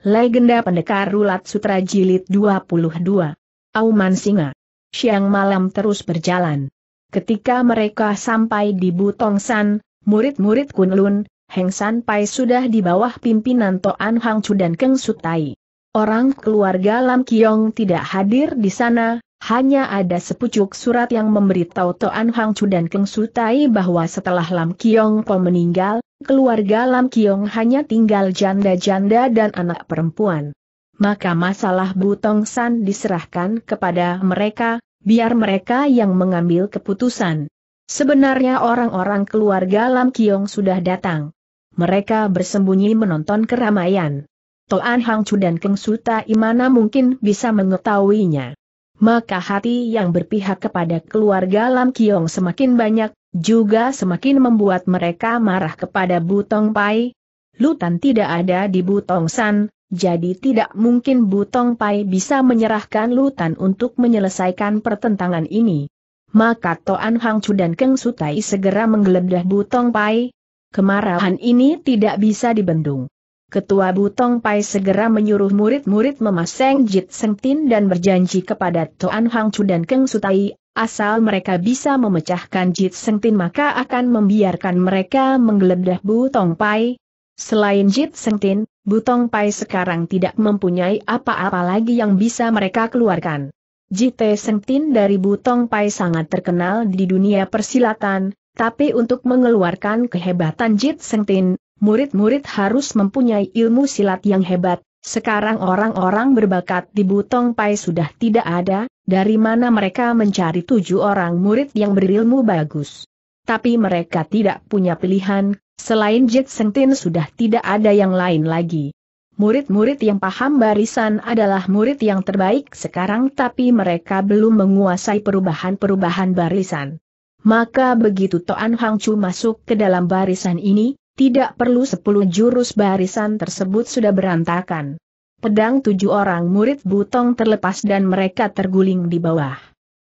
Legenda Pendekar Rulat Sutra Jilid 22. Auman Singa. Siang malam terus berjalan. Ketika mereka sampai di Butong San, murid-murid Kunlun, Heng San Pai sudah di bawah pimpinan Toan Hang Chu dan Keng Sutai. Orang keluarga Lam Kiong tidak hadir di sana, hanya ada sepucuk surat yang memberitahu Toan Hang Chu dan Keng Sutai bahwa setelah Lam Kiong Po meninggal, Keluarga Lam Kiong hanya tinggal janda-janda dan anak perempuan. Maka masalah Butong San diserahkan kepada mereka, biar mereka yang mengambil keputusan. Sebenarnya orang-orang keluarga Lam Kiong sudah datang. Mereka bersembunyi menonton keramaian. Toan Hang Chu dan Keng Suta Imana mungkin bisa mengetahuinya maka hati yang berpihak kepada keluarga Lam Kiong semakin banyak, juga semakin membuat mereka marah kepada Butong Pai. Lutan tidak ada di Butong San, jadi tidak mungkin Butong Pai bisa menyerahkan Lutan untuk menyelesaikan pertentangan ini. Maka Toan Hang Chu dan Keng Sutai segera menggeledah Butong Pai. Kemarahan ini tidak bisa dibendung. Ketua Butong Pai segera menyuruh murid-murid memasang Jit Seng Tin dan berjanji kepada Toan Hang Chu dan Keng Sutai, asal mereka bisa memecahkan Jit Seng Tin maka akan membiarkan mereka menggeledah Butong Pai. Selain Jit Seng Tin, Butong Pai sekarang tidak mempunyai apa-apa lagi yang bisa mereka keluarkan. Jite Tin dari Butong Pai sangat terkenal di dunia persilatan, tapi untuk mengeluarkan kehebatan Jit Seng Tin murid-murid harus mempunyai ilmu silat yang hebat. Sekarang orang-orang berbakat di Butong Pai sudah tidak ada, dari mana mereka mencari tujuh orang murid yang berilmu bagus. Tapi mereka tidak punya pilihan, selain Jack Sentin sudah tidak ada yang lain lagi. Murid-murid yang paham barisan adalah murid yang terbaik sekarang tapi mereka belum menguasai perubahan-perubahan barisan. Maka begitu Toan Hang Chu masuk ke dalam barisan ini, tidak perlu sepuluh jurus barisan tersebut sudah berantakan. Pedang tujuh orang murid butong terlepas dan mereka terguling di bawah.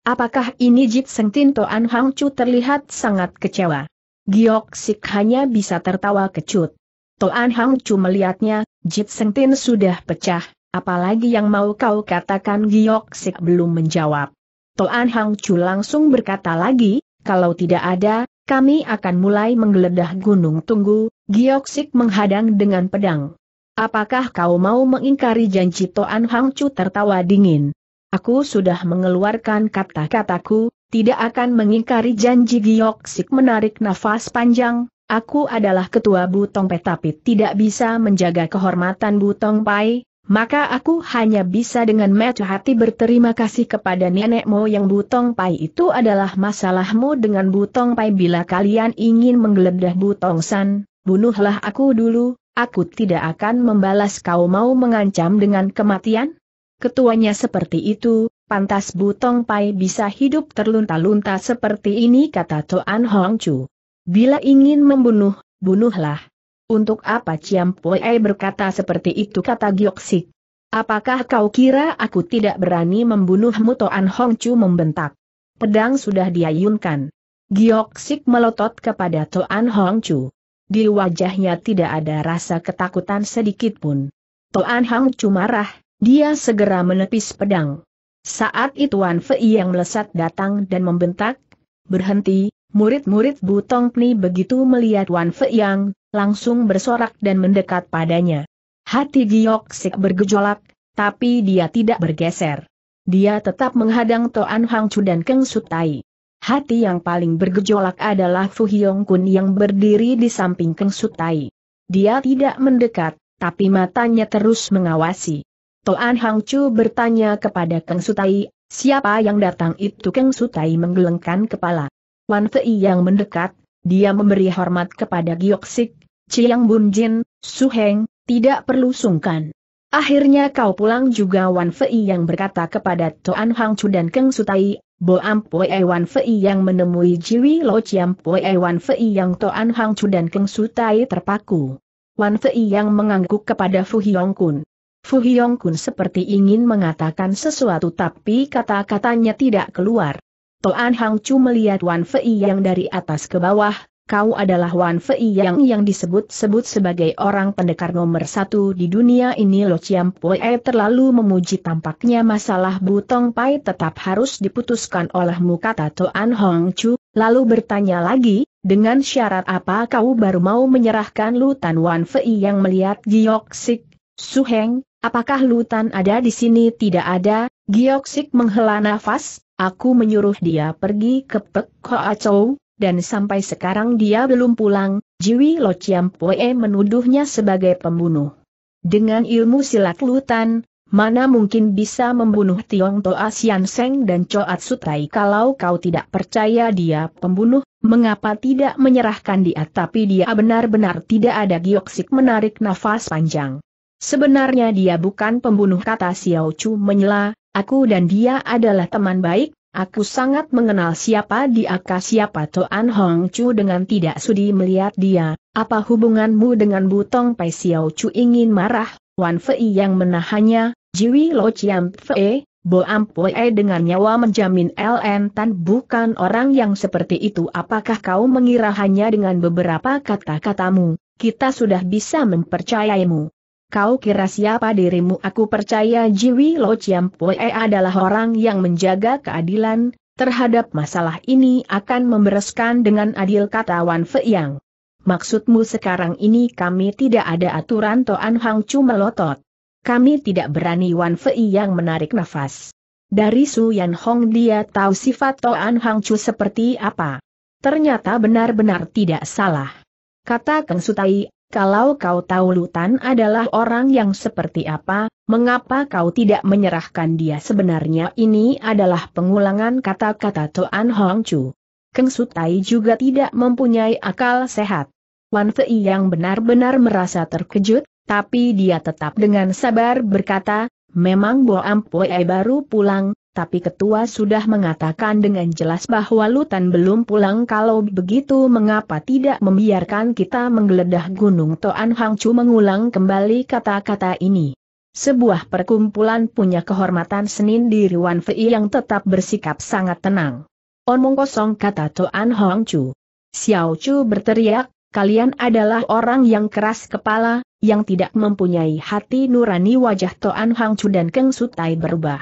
Apakah ini Jit Seng Tin Toan Hang Chu terlihat sangat kecewa? Giok Sik hanya bisa tertawa kecut. Toan Hang Chu melihatnya, Jit Seng Tin sudah pecah, apalagi yang mau kau katakan Giok Sik belum menjawab. Toan Hang Chu langsung berkata lagi, kalau tidak ada, kami akan mulai menggeledah Gunung Tunggu, Gioksik menghadang dengan pedang. Apakah kau mau mengingkari janji Toan Hang Chu tertawa dingin? Aku sudah mengeluarkan kata-kataku, tidak akan mengingkari janji Gioksik menarik nafas panjang, Aku adalah ketua Butong Petapit, tapi tidak bisa menjaga kehormatan Butong Pai, maka aku hanya bisa dengan mata hati berterima kasih kepada nenekmu yang Butong Pai itu adalah masalahmu dengan Butong Pai bila kalian ingin menggeledah Butong San, bunuhlah aku dulu, aku tidak akan membalas kau mau mengancam dengan kematian? Ketuanya seperti itu, pantas Butong Pai bisa hidup terlunta-lunta seperti ini kata Toan Hong Chu. Bila ingin membunuh, bunuhlah. Untuk apa Ciam Pue berkata seperti itu kata Sik. Apakah kau kira aku tidak berani membunuhmu Toan Hong Chu membentak? Pedang sudah diayunkan. Sik melotot kepada Toan Hong Chu. Di wajahnya tidak ada rasa ketakutan sedikit pun. Toan Hong Chu marah, dia segera menepis pedang. Saat itu Wan Fei yang melesat datang dan membentak, berhenti, Murid-murid Butong Pni begitu melihat Wan Fei Yang, langsung bersorak dan mendekat padanya. Hati Giok Sik bergejolak, tapi dia tidak bergeser. Dia tetap menghadang Toan Hang Chu dan Keng Sutai. Hati yang paling bergejolak adalah Fu Hyong Kun yang berdiri di samping Keng Sutai. Dia tidak mendekat, tapi matanya terus mengawasi. Toan Hang Chu bertanya kepada Keng Sutai, siapa yang datang itu Keng Sutai menggelengkan kepala. Wan Fei yang mendekat, dia memberi hormat kepada Gioksik, Chiang Bunjin, Su Heng, tidak perlu sungkan. Akhirnya kau pulang juga Wan Fei yang berkata kepada Toan Hang Chu dan Keng Sutai, Bo Ampue Wan Fei yang menemui Jiwi Lo Chiam Pue Wan Fei yang Toan Hang Chu dan Keng Sutai terpaku. Wan Fei yang mengangguk kepada Fu Hyong Kun. Fu Hyong Kun seperti ingin mengatakan sesuatu tapi kata-katanya tidak keluar. Toan Hang Chu melihat Wan Fei yang dari atas ke bawah, kau adalah Wan Fei yang yang disebut-sebut sebagai orang pendekar nomor satu di dunia ini Lo Chiam Pue terlalu memuji tampaknya masalah Butong Pai tetap harus diputuskan olehmu kata Toan Hang Chu, lalu bertanya lagi, dengan syarat apa kau baru mau menyerahkan Lutan Wan Fei yang melihat Giok Sik, Su Heng. apakah Lutan ada di sini tidak ada, Giok Sik menghela nafas, Aku menyuruh dia pergi ke Pek Hoa Chow, dan sampai sekarang dia belum pulang, Jiwi Lo Chiam Poe menuduhnya sebagai pembunuh. Dengan ilmu silat lutan, mana mungkin bisa membunuh Tiong Toa Sian Seng dan Coat Sutai kalau kau tidak percaya dia pembunuh, mengapa tidak menyerahkan dia tapi dia benar-benar tidak ada gioksik menarik nafas panjang. Sebenarnya dia bukan pembunuh kata Xiao Chu menyela, Aku dan dia adalah teman baik, aku sangat mengenal siapa dia siapa Toan Hong Chu dengan tidak sudi melihat dia. Apa hubunganmu dengan Butong Pai Xiao Chu ingin marah, Wan Fei yang menahannya, Jiwi Lo Chiam Fei, Bo Ampue dengan nyawa menjamin LN Tan bukan orang yang seperti itu apakah kau mengira hanya dengan beberapa kata-katamu, kita sudah bisa mempercayaimu. Kau kira siapa dirimu? Aku percaya Jiwi Lo Pue adalah orang yang menjaga keadilan, terhadap masalah ini akan membereskan dengan adil kata Wan yang. Maksudmu sekarang ini kami tidak ada aturan Toan Hang Chu melotot. Kami tidak berani Wan yang menarik nafas. Dari Su Yan Hong dia tahu sifat Toan Hang Chu seperti apa. Ternyata benar-benar tidak salah. Kata Kang Sutai, kalau kau tahu Lutan adalah orang yang seperti apa, mengapa kau tidak menyerahkan dia sebenarnya ini adalah pengulangan kata-kata tuan Hong Chu. Keng Sutai juga tidak mempunyai akal sehat. Wan Fei yang benar-benar merasa terkejut, tapi dia tetap dengan sabar berkata, memang Bo Ampue baru pulang, tapi ketua sudah mengatakan dengan jelas bahwa Lutan belum pulang kalau begitu mengapa tidak membiarkan kita menggeledah Gunung Toan Chu? mengulang kembali kata-kata ini. Sebuah perkumpulan punya kehormatan Senin di Riwan Fei yang tetap bersikap sangat tenang. Omong kosong kata Toan Chu. Xiao Chu berteriak, kalian adalah orang yang keras kepala, yang tidak mempunyai hati nurani wajah Toan Chu dan Keng Sutai berubah.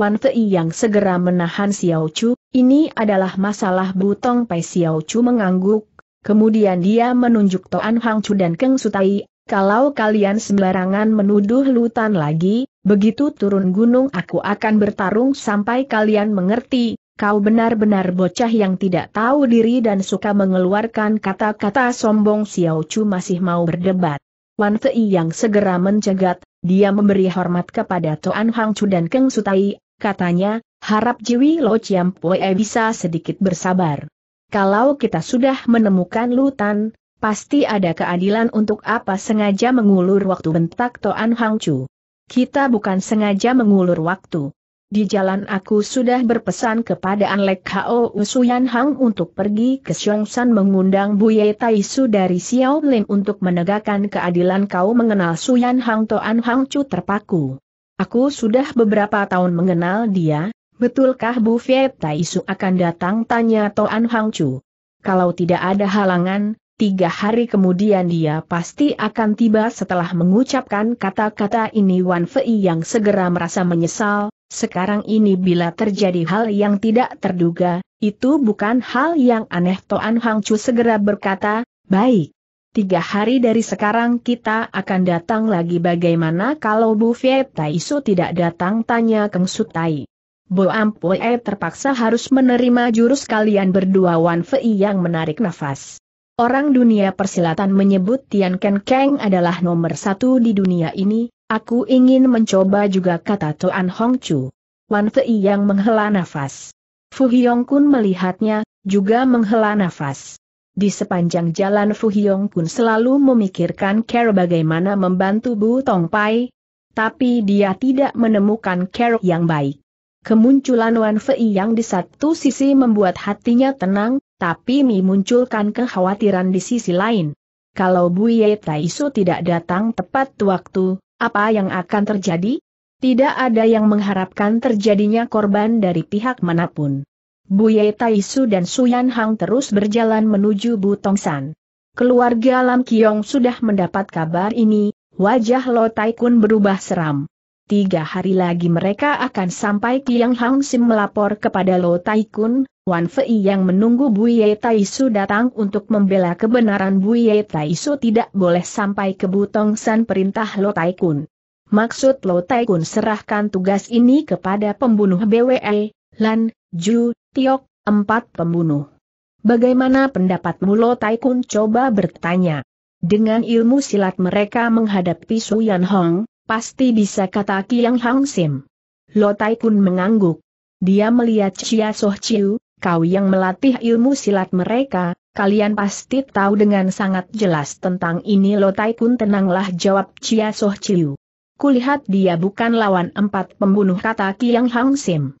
Wan Fei yang segera menahan Xiao Chu, ini adalah masalah Butong Pai Xiao Chu mengangguk, kemudian dia menunjuk Toan Hang Chu dan Keng Sutai, kalau kalian sembarangan menuduh lutan lagi, begitu turun gunung aku akan bertarung sampai kalian mengerti, kau benar-benar bocah yang tidak tahu diri dan suka mengeluarkan kata-kata sombong Xiao Chu masih mau berdebat. Wan Fei yang segera mencegat, dia memberi hormat kepada Toan Hang Chu dan Keng Sutai, katanya, harap Jiwi Lo Chiam Pue bisa sedikit bersabar. Kalau kita sudah menemukan Lutan, pasti ada keadilan untuk apa sengaja mengulur waktu bentak Toan Hang Chu. Kita bukan sengaja mengulur waktu. Di jalan aku sudah berpesan kepada Anlek Hao Usuyan Hang untuk pergi ke San mengundang Buye Taisu dari Xiao Lin untuk menegakkan keadilan kau mengenal Suyan Hang Toan Hang Chu terpaku. Aku sudah beberapa tahun mengenal dia, betulkah Bu Viet Taisu akan datang tanya Toan Hang Chu. Kalau tidak ada halangan, tiga hari kemudian dia pasti akan tiba setelah mengucapkan kata-kata ini Wan Fei yang segera merasa menyesal, sekarang ini bila terjadi hal yang tidak terduga, itu bukan hal yang aneh Toan Hang Chu segera berkata, baik, tiga hari dari sekarang kita akan datang lagi bagaimana kalau Bu Viet Tai Su tidak datang tanya Kang Sutai. Tai. Bo Ampue eh, terpaksa harus menerima jurus kalian berdua Wan Fei yang menarik nafas. Orang dunia persilatan menyebut Tian Ken Kang adalah nomor satu di dunia ini, aku ingin mencoba juga kata Tuan Hong Chu. Wan Fei yang menghela nafas. Fu Hyong Kun melihatnya, juga menghela nafas. Di sepanjang jalan Fu Fuhyong pun selalu memikirkan cara bagaimana membantu Bu Tong Pai, tapi dia tidak menemukan cara yang baik. Kemunculan Wan Fei yang di satu sisi membuat hatinya tenang, tapi memunculkan kekhawatiran di sisi lain. Kalau Bu Ye Taisu tidak datang tepat waktu, apa yang akan terjadi? Tidak ada yang mengharapkan terjadinya korban dari pihak manapun. Bu Tai Su dan Suyan Hang terus berjalan menuju Butong San. Keluarga Lam Kiong sudah mendapat kabar ini, wajah Lo Tai Kun berubah seram. Tiga hari lagi mereka akan sampai Kiang Hang Sim melapor kepada Lo Tai Kun, Wan Fei yang menunggu Bu Tai Su datang untuk membela kebenaran Bu Tai Su tidak boleh sampai ke Butong San perintah Lo Tai Kun. Maksud Lo Tai Kun serahkan tugas ini kepada pembunuh BWE, Lan, Ju, Tiok, empat pembunuh. Bagaimana pendapatmu Lo Taikun coba bertanya? Dengan ilmu silat mereka menghadapi Suyan Hong, pasti bisa kata Kiang Hang Sim. Lo Taikun mengangguk. Dia melihat Chia Soh Chiu, kau yang melatih ilmu silat mereka, kalian pasti tahu dengan sangat jelas tentang ini Lo Taikun tenanglah jawab Chia Soh Chiu. Kulihat dia bukan lawan empat pembunuh kata Kiang Hang Sim.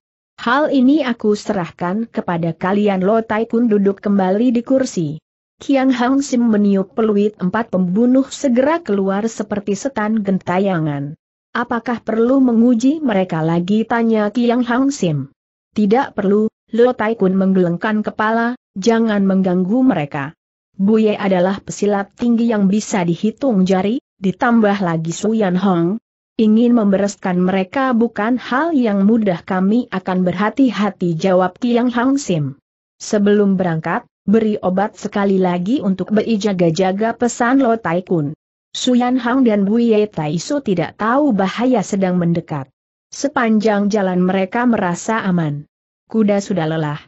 Hal ini aku serahkan kepada kalian Lo Tai Kun duduk kembali di kursi. Kiang Hang Sim meniup peluit empat pembunuh segera keluar seperti setan gentayangan. Apakah perlu menguji mereka lagi tanya Kiang Hang Sim. Tidak perlu, Lo Tai Kun menggelengkan kepala, jangan mengganggu mereka. Buye adalah pesilat tinggi yang bisa dihitung jari, ditambah lagi Suyan Hong, ingin membereskan mereka bukan hal yang mudah kami akan berhati-hati jawab Kiang Hang Sim. Sebelum berangkat, beri obat sekali lagi untuk Bei jaga-jaga pesan Lo Tai Kun. Suyan Hang dan Buye Tai Su tidak tahu bahaya sedang mendekat. Sepanjang jalan mereka merasa aman. Kuda sudah lelah.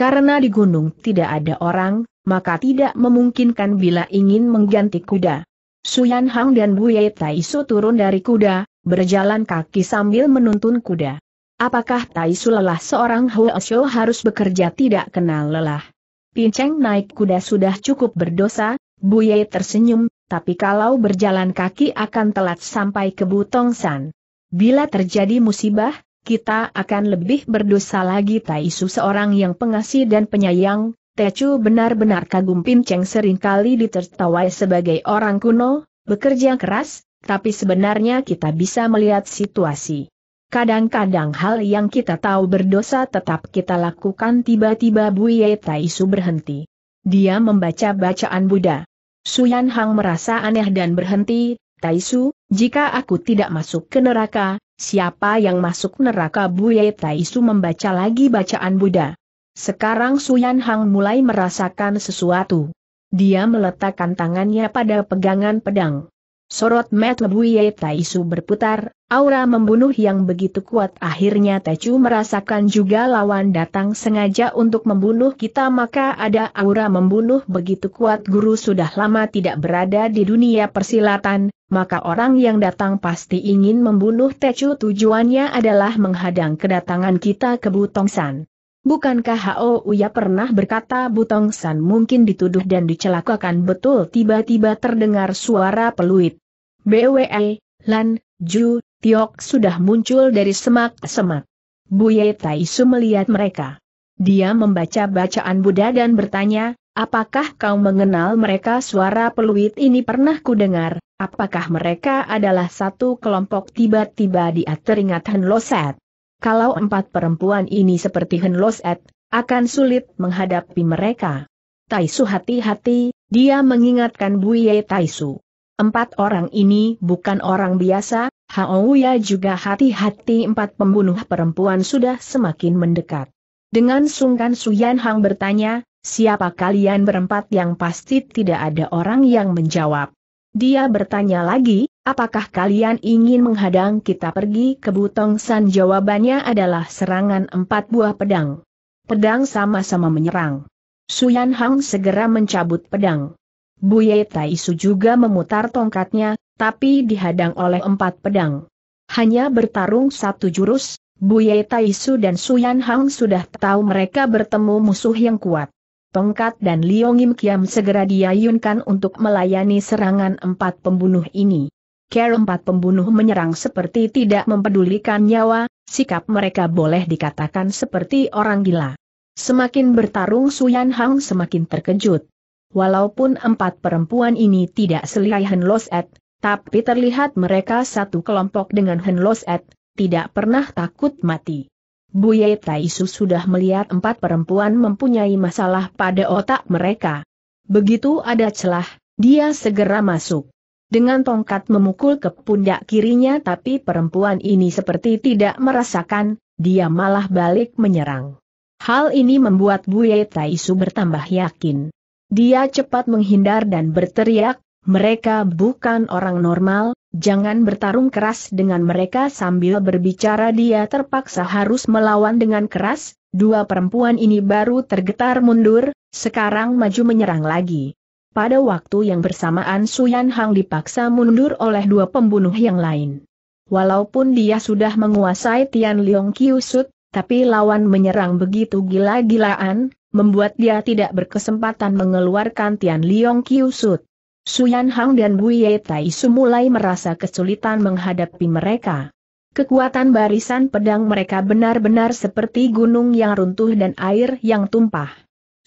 Karena di gunung tidak ada orang, maka tidak memungkinkan bila ingin mengganti kuda. Suyan Hang dan Bu Buye Su turun dari kuda, berjalan kaki sambil menuntun kuda. Apakah Tai Su lelah seorang Hoesho harus bekerja tidak kenal lelah? Pinceng naik kuda sudah cukup berdosa, Bu Ye tersenyum, tapi kalau berjalan kaki akan telat sampai ke Butongsan. Bila terjadi musibah, kita akan lebih berdosa lagi Tai Su seorang yang pengasih dan penyayang, Chu benar-benar kagum Pinceng seringkali ditertawai sebagai orang kuno, bekerja keras, tapi sebenarnya kita bisa melihat situasi. Kadang-kadang hal yang kita tahu berdosa tetap kita lakukan tiba-tiba Buye Taisu berhenti. Dia membaca bacaan Buddha. Suyan Hang merasa aneh dan berhenti, Taisu, jika aku tidak masuk ke neraka, siapa yang masuk neraka Buye Taisu membaca lagi bacaan Buddha. Sekarang Suyan Hang mulai merasakan sesuatu. Dia meletakkan tangannya pada pegangan pedang. Sorot Matt Lebuye Taisu berputar, aura membunuh yang begitu kuat akhirnya Tecu merasakan juga lawan datang sengaja untuk membunuh kita maka ada aura membunuh begitu kuat guru sudah lama tidak berada di dunia persilatan, maka orang yang datang pasti ingin membunuh Tecu tujuannya adalah menghadang kedatangan kita ke Butongsan. Bukankah Hao Uya pernah berkata Butong San mungkin dituduh dan dicelakakan betul tiba-tiba terdengar suara peluit. BWE, Lan, Ju, Tiok sudah muncul dari semak-semak. Buye Taisu melihat mereka. Dia membaca bacaan Buddha dan bertanya, apakah kau mengenal mereka suara peluit ini pernah kudengar. apakah mereka adalah satu kelompok tiba-tiba dia teringat Han Loset. Kalau empat perempuan ini seperti Henlos Loset, akan sulit menghadapi mereka. Taisu hati-hati, dia mengingatkan Buye Taisu. Empat orang ini bukan orang biasa, Haouya juga hati-hati empat pembunuh perempuan sudah semakin mendekat. Dengan sungkan Suyan Hang bertanya, siapa kalian berempat yang pasti tidak ada orang yang menjawab. Dia bertanya lagi, apakah kalian ingin menghadang kita pergi ke Butong San? Jawabannya adalah serangan empat buah pedang. Pedang sama-sama menyerang. Suyan Hang segera mencabut pedang. Buye Taisu juga memutar tongkatnya, tapi dihadang oleh empat pedang. Hanya bertarung satu jurus, Buye Taisu dan Suyan Hang sudah tahu mereka bertemu musuh yang kuat. Tongkat dan Liongim Kiam segera diayunkan untuk melayani serangan empat pembunuh ini. Care empat pembunuh menyerang seperti tidak mempedulikan nyawa, sikap mereka boleh dikatakan seperti orang gila. Semakin bertarung Suyan Hang semakin terkejut. Walaupun empat perempuan ini tidak selihai Hen Et, tapi terlihat mereka satu kelompok dengan Hen Et, tidak pernah takut mati. Buye Taisu sudah melihat empat perempuan mempunyai masalah pada otak mereka. Begitu ada celah, dia segera masuk. Dengan tongkat memukul ke pundak kirinya tapi perempuan ini seperti tidak merasakan, dia malah balik menyerang. Hal ini membuat Buye Taisu bertambah yakin. Dia cepat menghindar dan berteriak, mereka bukan orang normal, jangan bertarung keras dengan mereka sambil berbicara dia terpaksa harus melawan dengan keras, dua perempuan ini baru tergetar mundur, sekarang maju menyerang lagi. Pada waktu yang bersamaan Suyan Hang dipaksa mundur oleh dua pembunuh yang lain. Walaupun dia sudah menguasai Tian Leong Kiusut, tapi lawan menyerang begitu gila-gilaan, membuat dia tidak berkesempatan mengeluarkan Tian Leong Kiusut. Suyan Hang dan Buye Taisu mulai merasa kesulitan menghadapi mereka. Kekuatan barisan pedang mereka benar-benar seperti gunung yang runtuh dan air yang tumpah.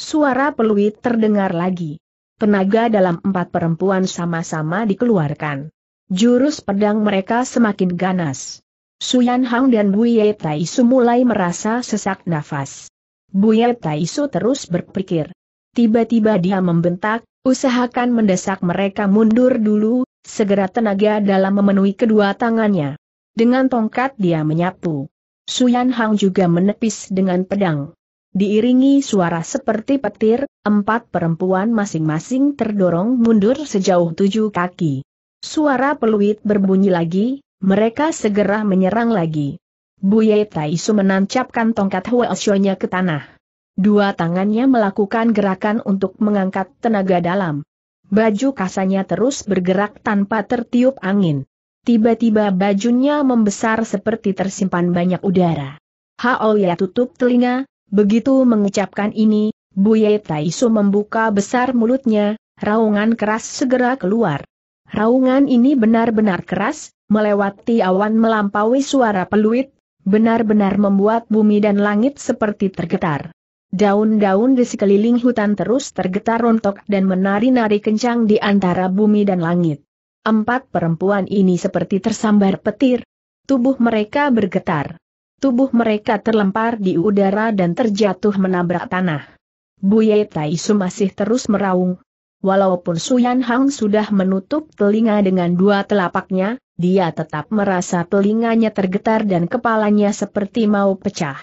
Suara peluit terdengar lagi. Tenaga dalam empat perempuan sama-sama dikeluarkan. Jurus pedang mereka semakin ganas. Suyan Hang dan Buye Taisu mulai merasa sesak nafas. Buye Taisu terus berpikir. Tiba-tiba dia membentak, Usahakan mendesak mereka mundur dulu, segera tenaga dalam memenuhi kedua tangannya. Dengan tongkat dia menyapu. Suyan Hang juga menepis dengan pedang. Diiringi suara seperti petir, empat perempuan masing-masing terdorong mundur sejauh tujuh kaki. Suara peluit berbunyi lagi, mereka segera menyerang lagi. Buye Taisu menancapkan tongkat Huashonya ke tanah. Dua tangannya melakukan gerakan untuk mengangkat tenaga dalam. Baju kasanya terus bergerak tanpa tertiup angin. Tiba-tiba bajunya membesar seperti tersimpan banyak udara. Oh ya tutup telinga, begitu mengucapkan ini, Buye Taisu membuka besar mulutnya, raungan keras segera keluar. Raungan ini benar-benar keras, melewati awan melampaui suara peluit, benar-benar membuat bumi dan langit seperti tergetar. Daun-daun di sekeliling hutan terus tergetar rontok dan menari-nari kencang di antara bumi dan langit. Empat perempuan ini seperti tersambar petir. Tubuh mereka bergetar. Tubuh mereka terlempar di udara dan terjatuh menabrak tanah. Buye Taisu masih terus meraung. Walaupun Suyan Hang sudah menutup telinga dengan dua telapaknya, dia tetap merasa telinganya tergetar dan kepalanya seperti mau pecah.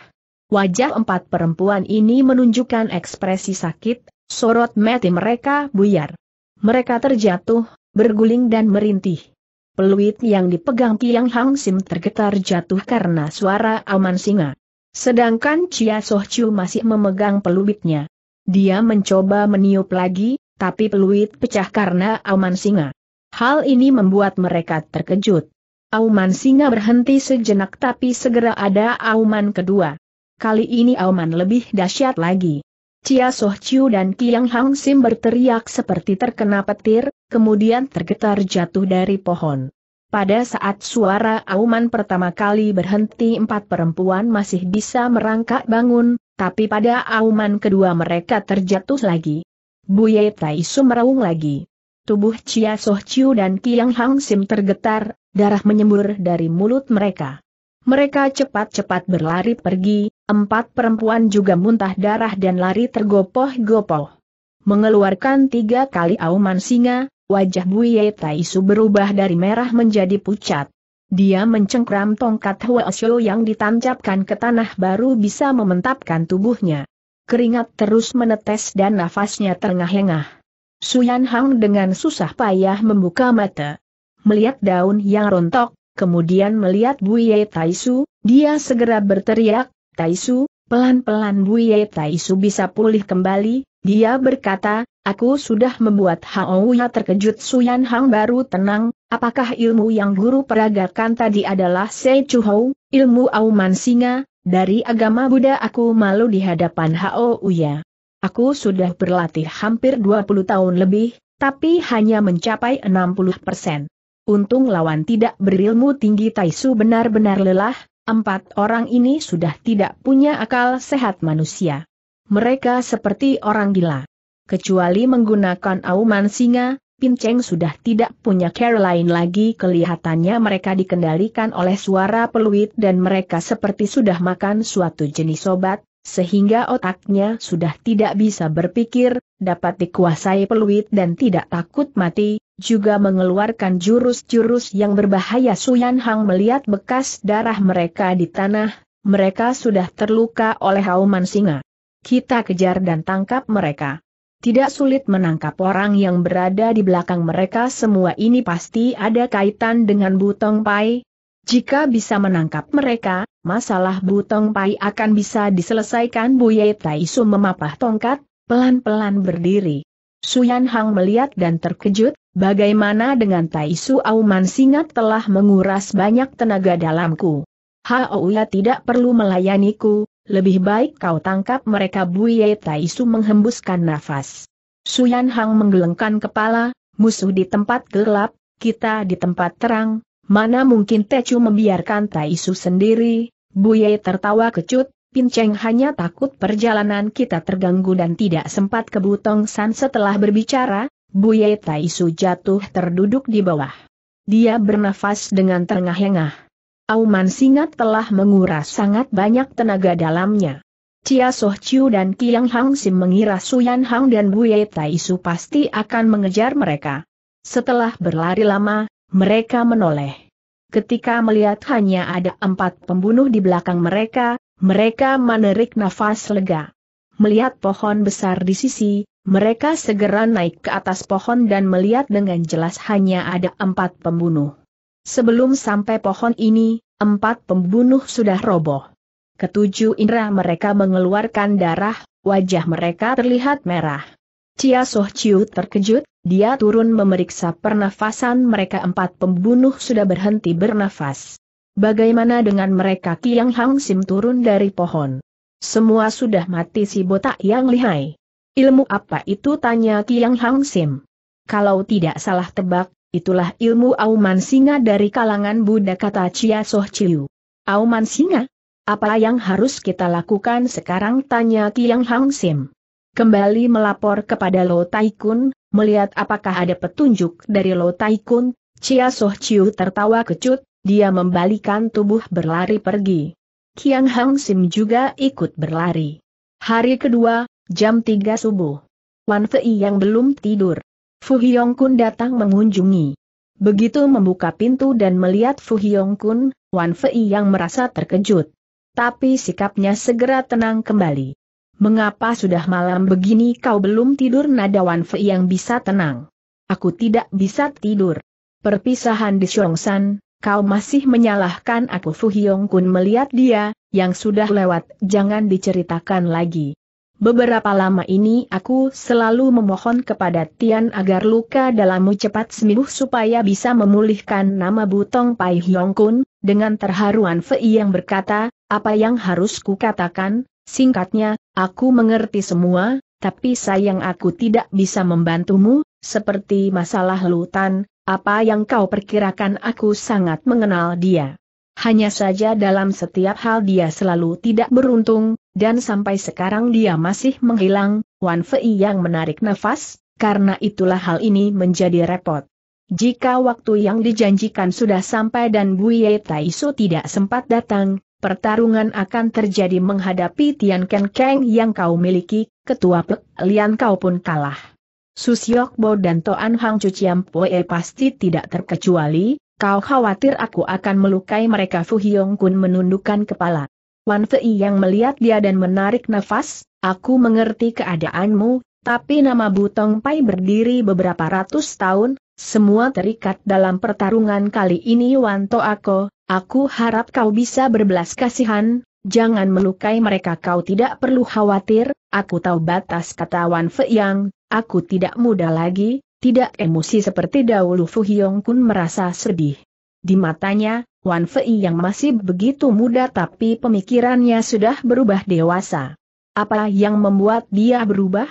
Wajah empat perempuan ini menunjukkan ekspresi sakit, sorot mati mereka buyar. Mereka terjatuh, berguling dan merintih. Peluit yang dipegang Tiang Hang Sim tergetar jatuh karena suara aman singa. Sedangkan Chia Soh Chiu masih memegang peluitnya. Dia mencoba meniup lagi, tapi peluit pecah karena aman singa. Hal ini membuat mereka terkejut. Auman singa berhenti sejenak tapi segera ada auman kedua kali ini auman lebih dahsyat lagi. Cia Soh Chiu dan Kiang Hang Sim berteriak seperti terkena petir, kemudian tergetar jatuh dari pohon. Pada saat suara auman pertama kali berhenti empat perempuan masih bisa merangkak bangun, tapi pada auman kedua mereka terjatuh lagi. Buye Tai Su meraung lagi. Tubuh Cia Soh Chiu dan Kiang Hang Sim tergetar, darah menyembur dari mulut mereka. Mereka cepat-cepat berlari pergi, empat perempuan juga muntah darah dan lari tergopoh-gopoh. Mengeluarkan tiga kali auman singa, wajah Buye Taisu berubah dari merah menjadi pucat. Dia mencengkram tongkat Huasyo yang ditancapkan ke tanah baru bisa mementapkan tubuhnya. Keringat terus menetes dan nafasnya terengah-engah. Suyan Hang dengan susah payah membuka mata. Melihat daun yang rontok, kemudian melihat Buye Taisu, dia segera berteriak, Taisu, pelan-pelan Buye Taisu bisa pulih kembali, dia berkata, aku sudah membuat Hao Ya terkejut Suyan Hang baru tenang, apakah ilmu yang guru peragakan tadi adalah Se Hou, ilmu Auman Singa, dari agama Buddha aku malu di hadapan Hao Ya. Aku sudah berlatih hampir 20 tahun lebih, tapi hanya mencapai 60 persen. Untung lawan tidak berilmu tinggi Taisu benar-benar lelah, empat orang ini sudah tidak punya akal sehat manusia. Mereka seperti orang gila. Kecuali menggunakan auman singa, Pinceng sudah tidak punya Caroline lagi kelihatannya mereka dikendalikan oleh suara peluit dan mereka seperti sudah makan suatu jenis obat, sehingga otaknya sudah tidak bisa berpikir, dapat dikuasai peluit dan tidak takut mati, juga mengeluarkan jurus-jurus yang berbahaya Suyan Hang melihat bekas darah mereka di tanah, mereka sudah terluka oleh auman singa. Kita kejar dan tangkap mereka. Tidak sulit menangkap orang yang berada di belakang mereka semua ini pasti ada kaitan dengan Butong Pai. Jika bisa menangkap mereka, masalah Butong Pai akan bisa diselesaikan Buye Su memapah tongkat, pelan-pelan berdiri. Suyan Hang melihat dan terkejut, bagaimana dengan Tai Su Auman Singat telah menguras banyak tenaga dalamku. Haouya tidak perlu melayaniku, lebih baik kau tangkap mereka Buye Tai Su menghembuskan nafas. Suyan Hang menggelengkan kepala, musuh di tempat gelap, kita di tempat terang, mana mungkin Tecu membiarkan Tai Su sendiri, Buye tertawa kecut, Pinceng hanya takut perjalanan kita terganggu dan tidak sempat ke Butong San setelah berbicara, Buye Taisu jatuh terduduk di bawah. Dia bernafas dengan terengah-engah. Auman Singat telah menguras sangat banyak tenaga dalamnya. Cia Soh Chiu dan Kiang Hang Sim mengira Suyan Hang dan Buye Taisu pasti akan mengejar mereka. Setelah berlari lama, mereka menoleh. Ketika melihat hanya ada empat pembunuh di belakang mereka, mereka menarik nafas lega. Melihat pohon besar di sisi, mereka segera naik ke atas pohon dan melihat dengan jelas hanya ada empat pembunuh. Sebelum sampai pohon ini, empat pembunuh sudah roboh. Ketujuh indera mereka mengeluarkan darah, wajah mereka terlihat merah. Cia Soh Chiu terkejut, dia turun memeriksa pernafasan mereka empat pembunuh sudah berhenti bernafas. Bagaimana dengan mereka Kiang Hang Sim turun dari pohon? Semua sudah mati si botak yang lihai. Ilmu apa itu tanya Kiang Hang Sim. Kalau tidak salah tebak, itulah ilmu auman singa dari kalangan Buddha kata Chia Soh Chiu. Auman singa? Apa yang harus kita lakukan sekarang tanya Kiang Hang Sim. Kembali melapor kepada Lo Tai Kun, melihat apakah ada petunjuk dari Lo Tai Kun, Chia Soh Chiu tertawa kecut, dia membalikan tubuh berlari pergi. Kiang Hang Sim juga ikut berlari. Hari kedua, jam 3 subuh. Wan Fei yang belum tidur. Fu Hyong Kun datang mengunjungi. Begitu membuka pintu dan melihat Fu Hyong Kun, Wan Fei yang merasa terkejut. Tapi sikapnya segera tenang kembali. Mengapa sudah malam begini kau belum tidur nada Wan Fei yang bisa tenang? Aku tidak bisa tidur. Perpisahan di San, kau masih menyalahkan aku Fu Hyong Kun melihat dia, yang sudah lewat, jangan diceritakan lagi. Beberapa lama ini aku selalu memohon kepada Tian agar luka dalammu cepat sembuh supaya bisa memulihkan nama Butong Pai Hyong Kun, dengan terharuan Fei yang berkata, apa yang harus katakan? singkatnya, aku mengerti semua, tapi sayang aku tidak bisa membantumu, seperti masalah lutan, apa yang kau perkirakan aku sangat mengenal dia. Hanya saja dalam setiap hal dia selalu tidak beruntung, dan sampai sekarang dia masih menghilang, Wan Fei yang menarik nafas, karena itulah hal ini menjadi repot. Jika waktu yang dijanjikan sudah sampai dan Buye Taisu tidak sempat datang, pertarungan akan terjadi menghadapi Tian Ken Keng yang kau miliki, ketua Pek Lian kau pun kalah. Susiok Bo dan Toan Hang Cuciam Poe pasti tidak terkecuali, kau khawatir aku akan melukai mereka Fu Hyong Kun menundukkan kepala. Wan Fei yang melihat dia dan menarik nafas, aku mengerti keadaanmu, tapi nama Butong Pai berdiri beberapa ratus tahun, semua terikat dalam pertarungan kali ini Wan To aku harap kau bisa berbelas kasihan, jangan melukai mereka kau tidak perlu khawatir, aku tahu batas kata Wan Fei yang Aku tidak muda lagi, tidak emosi seperti dahulu Fu Hyong Kun merasa sedih. Di matanya, Wan Fei yang masih begitu muda tapi pemikirannya sudah berubah dewasa. Apa yang membuat dia berubah?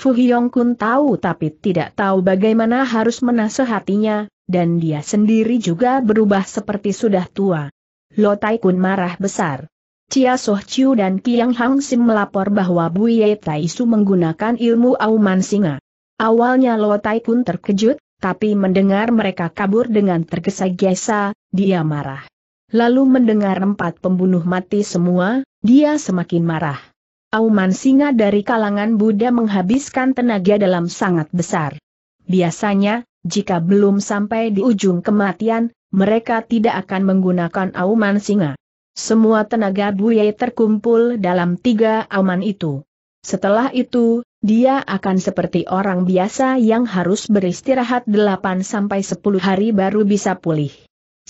Fu Hyong Kun tahu tapi tidak tahu bagaimana harus menasehatinya, dan dia sendiri juga berubah seperti sudah tua. Lo Tai Kun marah besar. Cia Soh Chiu dan Kiang Hang Sim melapor bahwa Ye Tai Su menggunakan ilmu auman singa. Awalnya Lo Tai Kun terkejut, tapi mendengar mereka kabur dengan tergesa-gesa, dia marah. Lalu mendengar empat pembunuh mati semua, dia semakin marah. Auman singa dari kalangan Buddha menghabiskan tenaga dalam sangat besar. Biasanya, jika belum sampai di ujung kematian, mereka tidak akan menggunakan auman singa. Semua tenaga Buye terkumpul dalam tiga aman itu. Setelah itu, dia akan seperti orang biasa yang harus beristirahat 8-10 hari baru bisa pulih.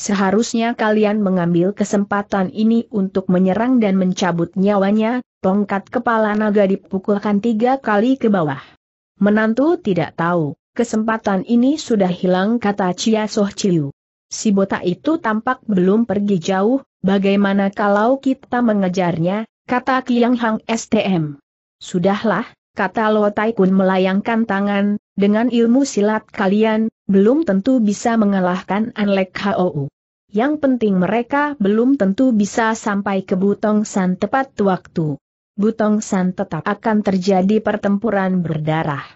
Seharusnya kalian mengambil kesempatan ini untuk menyerang dan mencabut nyawanya, tongkat kepala naga dipukulkan tiga kali ke bawah. Menantu tidak tahu, kesempatan ini sudah hilang kata Chia Soh Chiu. Si botak itu tampak belum pergi jauh, Bagaimana kalau kita mengejarnya, kata Kiang Hang STM. Sudahlah, kata Lo Tai Kun melayangkan tangan, dengan ilmu silat kalian, belum tentu bisa mengalahkan Anlek Hou. Yang penting mereka belum tentu bisa sampai ke Butong San tepat waktu. Butong San tetap akan terjadi pertempuran berdarah.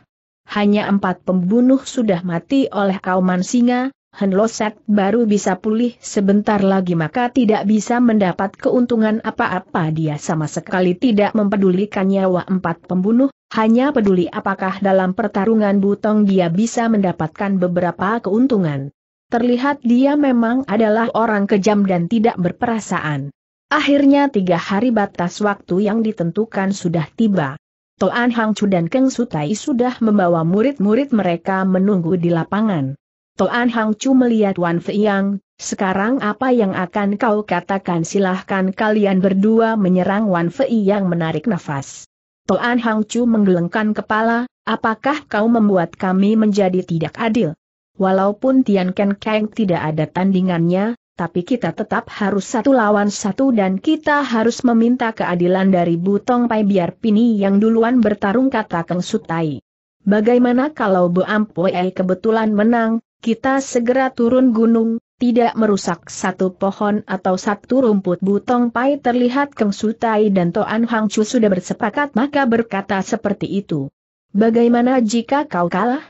Hanya empat pembunuh sudah mati oleh kauman singa, Losek baru bisa pulih sebentar lagi maka tidak bisa mendapat keuntungan apa-apa dia sama sekali tidak mempedulikan nyawa empat pembunuh, hanya peduli apakah dalam pertarungan butong dia bisa mendapatkan beberapa keuntungan. Terlihat dia memang adalah orang kejam dan tidak berperasaan. Akhirnya tiga hari batas waktu yang ditentukan sudah tiba. Toan Hang Chu dan Keng Sutai sudah membawa murid-murid mereka menunggu di lapangan. Toan Hang Chu melihat Wan Yang. sekarang apa yang akan kau katakan silahkan kalian berdua menyerang Wan Fei yang menarik nafas. Toan Hang Chu menggelengkan kepala, apakah kau membuat kami menjadi tidak adil? Walaupun Tian Ken Kang tidak ada tandingannya, tapi kita tetap harus satu lawan satu dan kita harus meminta keadilan dari Butong Pai biar Pini yang duluan bertarung kata Keng Sutai. Bagaimana kalau Bu Ampoe kebetulan menang, kita segera turun gunung, tidak merusak satu pohon atau satu rumput butong pai terlihat Keng Sutai dan Toan Hang Chu sudah bersepakat maka berkata seperti itu. Bagaimana jika kau kalah?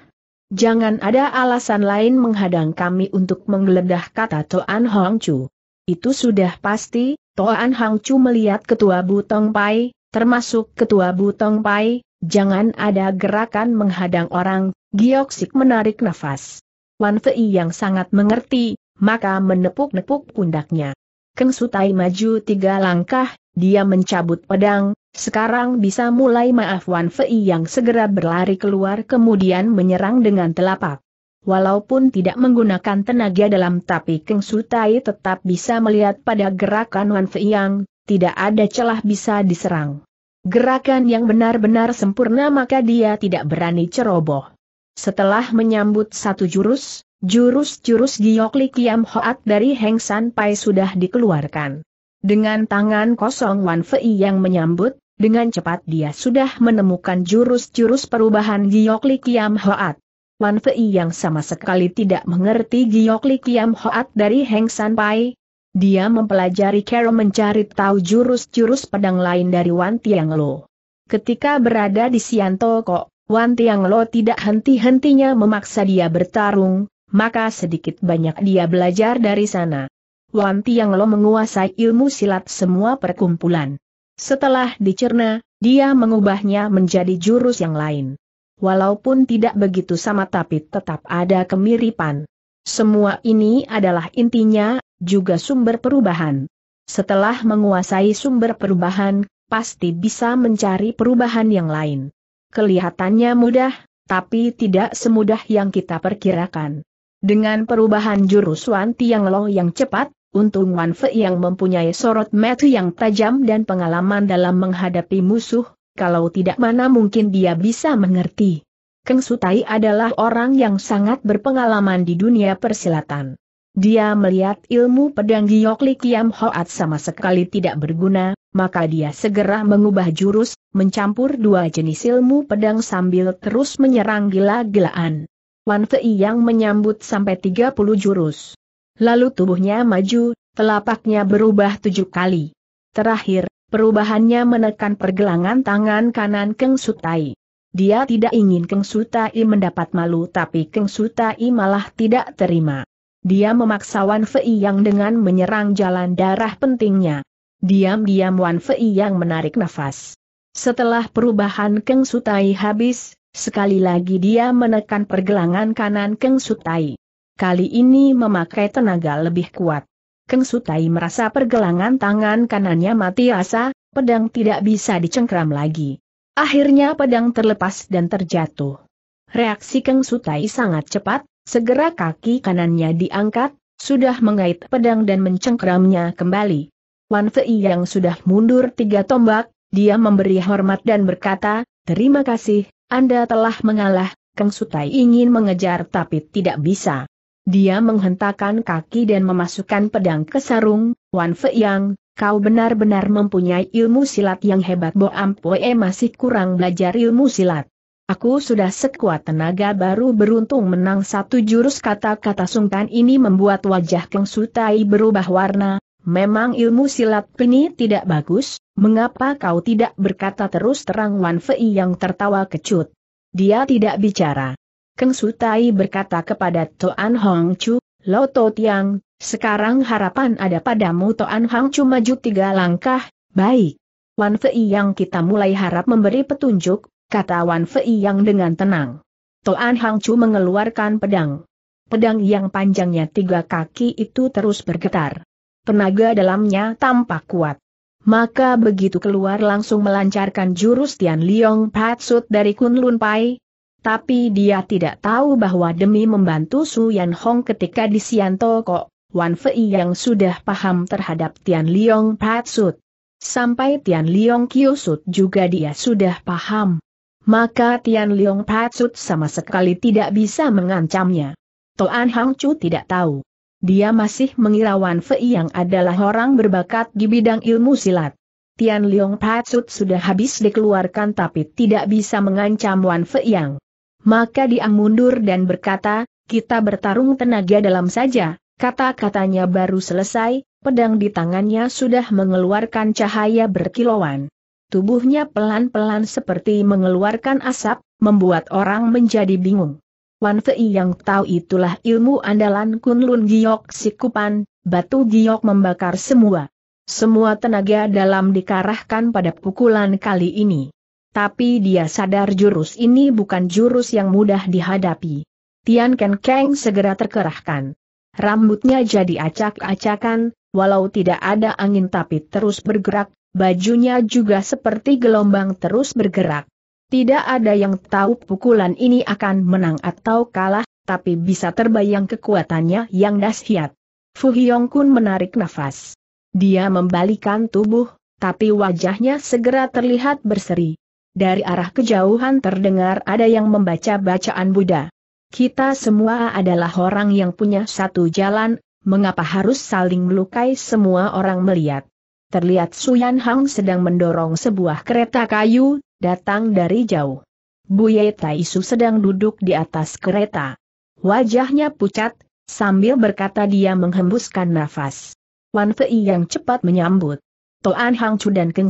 Jangan ada alasan lain menghadang kami untuk menggeledah kata Toan Hang Chu. Itu sudah pasti, Toan Hang Chu melihat ketua butong pai, termasuk ketua butong pai, jangan ada gerakan menghadang orang, Giok Sik menarik nafas. Wan Fei yang sangat mengerti, maka menepuk-nepuk pundaknya. Keng Sutai maju tiga langkah, dia mencabut pedang, sekarang bisa mulai maaf Wan Fei yang segera berlari keluar kemudian menyerang dengan telapak. Walaupun tidak menggunakan tenaga dalam tapi Keng Sutai tetap bisa melihat pada gerakan Wan Fei yang tidak ada celah bisa diserang. Gerakan yang benar-benar sempurna maka dia tidak berani ceroboh. Setelah menyambut satu jurus, jurus-jurus Giokli Kiam Hoat dari Heng San Pai sudah dikeluarkan. Dengan tangan kosong Wan Fei yang menyambut, dengan cepat dia sudah menemukan jurus-jurus perubahan Giokli Kiam Hoat. Wan Fei yang sama sekali tidak mengerti Giokli Kiam Hoat dari Heng San Pai, dia mempelajari Kero mencari tahu jurus-jurus pedang lain dari Wan Tiang Lo. Ketika berada di Sianto Wan Tiang Lo tidak henti-hentinya memaksa dia bertarung, maka sedikit banyak dia belajar dari sana. Wan Tiang Lo menguasai ilmu silat semua perkumpulan. Setelah dicerna, dia mengubahnya menjadi jurus yang lain. Walaupun tidak begitu sama tapi tetap ada kemiripan. Semua ini adalah intinya, juga sumber perubahan. Setelah menguasai sumber perubahan, pasti bisa mencari perubahan yang lain. Kelihatannya mudah, tapi tidak semudah yang kita perkirakan. Dengan perubahan jurus Wan Tiang Lo yang cepat, untung Wan Fe yang mempunyai sorot mata yang tajam dan pengalaman dalam menghadapi musuh, kalau tidak mana mungkin dia bisa mengerti. Keng Sutai adalah orang yang sangat berpengalaman di dunia persilatan. Dia melihat ilmu pedang Giok Li Kiam Hoat sama sekali tidak berguna, maka dia segera mengubah jurus, mencampur dua jenis ilmu pedang sambil terus menyerang gila-gilaan. Wan Fei yang menyambut sampai 30 jurus. Lalu tubuhnya maju, telapaknya berubah tujuh kali. Terakhir, perubahannya menekan pergelangan tangan kanan Keng Sutai. Dia tidak ingin Keng Sutai mendapat malu tapi Keng Sutai malah tidak terima. Dia memaksa Wan Fei yang dengan menyerang jalan darah pentingnya. Diam-diam Wan Fei yang menarik nafas. Setelah perubahan Keng Sutai habis, sekali lagi dia menekan pergelangan kanan Keng Sutai. Kali ini memakai tenaga lebih kuat. Keng Sutai merasa pergelangan tangan kanannya mati asa, pedang tidak bisa dicengkram lagi. Akhirnya pedang terlepas dan terjatuh. Reaksi Keng Sutai sangat cepat, segera kaki kanannya diangkat, sudah mengait pedang dan mencengkramnya kembali. Wan Fei yang sudah mundur tiga tombak, dia memberi hormat dan berkata, Terima kasih, Anda telah mengalah, Kang Sutai ingin mengejar tapi tidak bisa. Dia menghentakkan kaki dan memasukkan pedang ke sarung, Wan Fei yang, kau benar-benar mempunyai ilmu silat yang hebat Bo Ampue masih kurang belajar ilmu silat. Aku sudah sekuat tenaga baru beruntung menang satu jurus kata-kata sungkan ini membuat wajah Kang Sutai berubah warna, Memang ilmu silat Peni tidak bagus, mengapa kau tidak berkata terus terang Wan Fei yang tertawa kecut. Dia tidak bicara. Keng Sutai berkata kepada Toan Hong Chu, Lo To Tiang, sekarang harapan ada padamu Toan Hong Chu maju tiga langkah, baik. Wan Fei yang kita mulai harap memberi petunjuk, kata Wan Fei yang dengan tenang. Toan Hong Chu mengeluarkan pedang. Pedang yang panjangnya tiga kaki itu terus bergetar tenaga dalamnya tampak kuat. Maka begitu keluar langsung melancarkan jurus Tian Liong Patsut dari Kunlun Pai, tapi dia tidak tahu bahwa demi membantu Su Yan Hong ketika di Siantoko, Wan Fei yang sudah paham terhadap Tian Liong Patsut. Sampai Tian Liong Kyusut juga dia sudah paham. Maka Tian Liong Patsut sama sekali tidak bisa mengancamnya. Toan Hang Chu tidak tahu dia masih mengira Wan Fei yang adalah orang berbakat di bidang ilmu silat. Tian Leong Patsut sudah habis dikeluarkan tapi tidak bisa mengancam Wan Fei yang. Maka dia mundur dan berkata, kita bertarung tenaga dalam saja, kata-katanya baru selesai, pedang di tangannya sudah mengeluarkan cahaya berkilauan. Tubuhnya pelan-pelan seperti mengeluarkan asap, membuat orang menjadi bingung. Wan Fei yang tahu itulah ilmu andalan Kunlun Giok Sikupan, batu giok membakar semua. Semua tenaga dalam dikarahkan pada pukulan kali ini. Tapi dia sadar jurus ini bukan jurus yang mudah dihadapi. Tian Ken Keng segera terkerahkan. Rambutnya jadi acak-acakan, walau tidak ada angin tapi terus bergerak, bajunya juga seperti gelombang terus bergerak. Tidak ada yang tahu pukulan ini akan menang atau kalah, tapi bisa terbayang kekuatannya yang dahsyat. Fu Hyong Kun menarik nafas. Dia membalikan tubuh, tapi wajahnya segera terlihat berseri. Dari arah kejauhan terdengar ada yang membaca bacaan Buddha. Kita semua adalah orang yang punya satu jalan, mengapa harus saling melukai semua orang melihat. Terlihat Suyan Hang sedang mendorong sebuah kereta kayu, datang dari jauh. Buye Taisu sedang duduk di atas kereta. Wajahnya pucat, sambil berkata dia menghembuskan nafas. Wan Fei yang cepat menyambut. Toan Hang dan Keng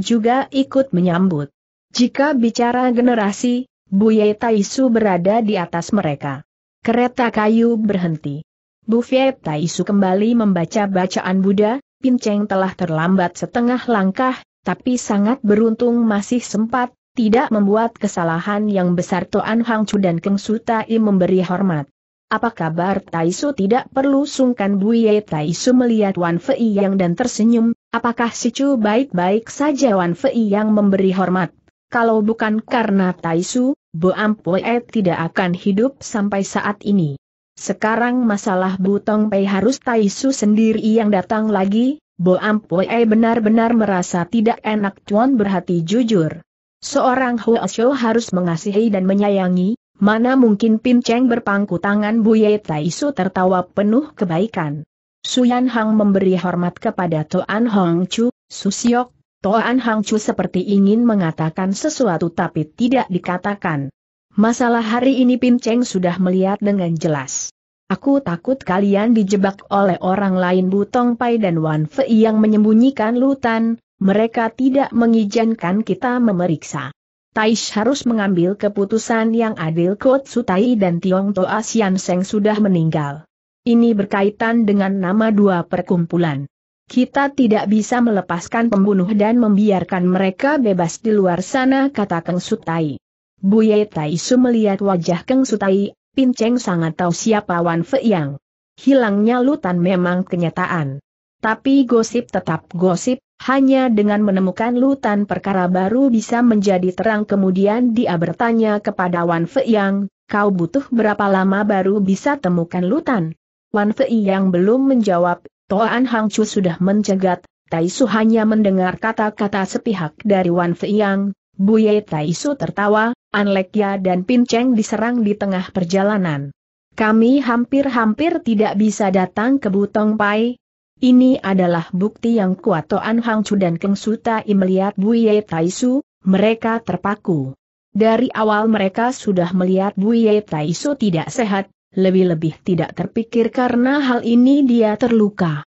juga ikut menyambut. Jika bicara generasi, Buye Taisu berada di atas mereka. Kereta kayu berhenti. Bu Buye Taisu kembali membaca bacaan Buddha, Pinceng telah terlambat setengah langkah, tapi sangat beruntung masih sempat, tidak membuat kesalahan yang besar Toan Hang Chu dan Keng Su Tai memberi hormat. Apa kabar Taisu tidak perlu sungkan Buye Taisu melihat Wan Fei Yang dan tersenyum, apakah si Chu baik-baik saja Wan Fei Yang memberi hormat. Kalau bukan karena Taisu, Bo Ampue tidak akan hidup sampai saat ini. Sekarang masalah Butong Pei harus Taisu sendiri yang datang lagi, Bo Pue benar-benar merasa tidak enak Chuan berhati jujur. Seorang hua xiao harus mengasihi dan menyayangi, mana mungkin Pin Cheng berpangku tangan Tai Taisu tertawa penuh kebaikan. Suyan Hang memberi hormat kepada Toan Hong Chu, Susiok, Toan Hang Chu seperti ingin mengatakan sesuatu tapi tidak dikatakan. Masalah hari ini Pin Cheng sudah melihat dengan jelas. Aku takut kalian dijebak oleh orang lain Butong Pai dan Wan Fei yang menyembunyikan Lutan, mereka tidak mengizinkan kita memeriksa. Taish harus mengambil keputusan yang adil Kot Sutai dan Tiong Toa Sian Seng sudah meninggal. Ini berkaitan dengan nama dua perkumpulan. Kita tidak bisa melepaskan pembunuh dan membiarkan mereka bebas di luar sana kata Keng Sutai. Buye Taishu melihat wajah Keng Sutai Pin Cheng sangat tahu siapa Wan Fei Yang. Hilangnya Lutan memang kenyataan. Tapi gosip tetap gosip, hanya dengan menemukan Lutan perkara baru bisa menjadi terang kemudian dia bertanya kepada Wan Fei Yang, kau butuh berapa lama baru bisa temukan Lutan? Wan Fei Yang belum menjawab, Toan Hang Chu sudah mencegat, Taisu hanya mendengar kata-kata sepihak dari Wan Fei Yang, Buye Taisu tertawa, Anlekya dan Pinceng diserang di tengah perjalanan. Kami hampir-hampir tidak bisa datang ke Butong Pai. Ini adalah bukti yang kuat Toan Chu dan Keng Sutai melihat Buye Taisu, mereka terpaku. Dari awal mereka sudah melihat Buye Taisu tidak sehat, lebih-lebih tidak terpikir karena hal ini dia terluka.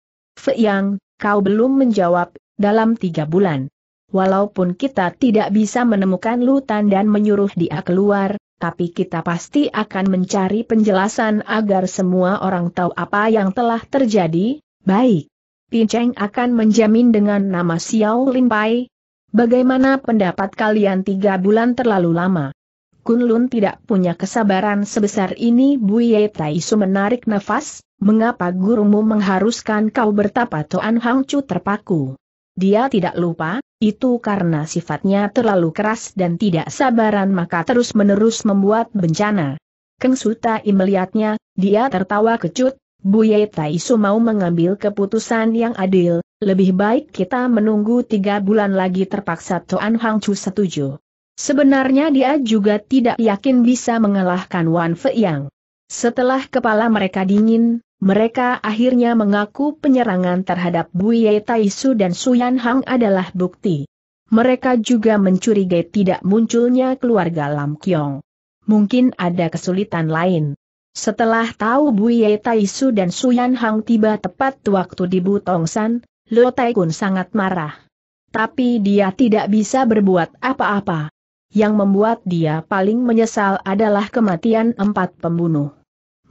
Yang, kau belum menjawab, dalam tiga bulan, Walaupun kita tidak bisa menemukan Lutan dan menyuruh dia keluar, tapi kita pasti akan mencari penjelasan agar semua orang tahu apa yang telah terjadi, baik. Pinceng akan menjamin dengan nama Xiao Limpai. Bagaimana pendapat kalian tiga bulan terlalu lama? Kunlun tidak punya kesabaran sebesar ini Bu Buye Taisu menarik nafas, mengapa gurumu mengharuskan kau bertapa Toan Hang Chu terpaku? Dia tidak lupa, itu karena sifatnya terlalu keras dan tidak sabaran maka terus-menerus membuat bencana. Keng Sutai melihatnya, dia tertawa kecut, Bu Buye Taisu mau mengambil keputusan yang adil, lebih baik kita menunggu tiga bulan lagi terpaksa Toan Hang Chu setuju. Sebenarnya dia juga tidak yakin bisa mengalahkan Wan Fei Yang. Setelah kepala mereka dingin, mereka akhirnya mengaku penyerangan terhadap Buye Taisu dan Suyan Hang adalah bukti. Mereka juga mencurigai tidak munculnya keluarga Lam Kiong. Mungkin ada kesulitan lain. Setelah tahu Buye Taisu dan Suyan Hang tiba tepat waktu di Butongsan, Lo Tai Kun sangat marah. Tapi dia tidak bisa berbuat apa-apa. Yang membuat dia paling menyesal adalah kematian empat pembunuh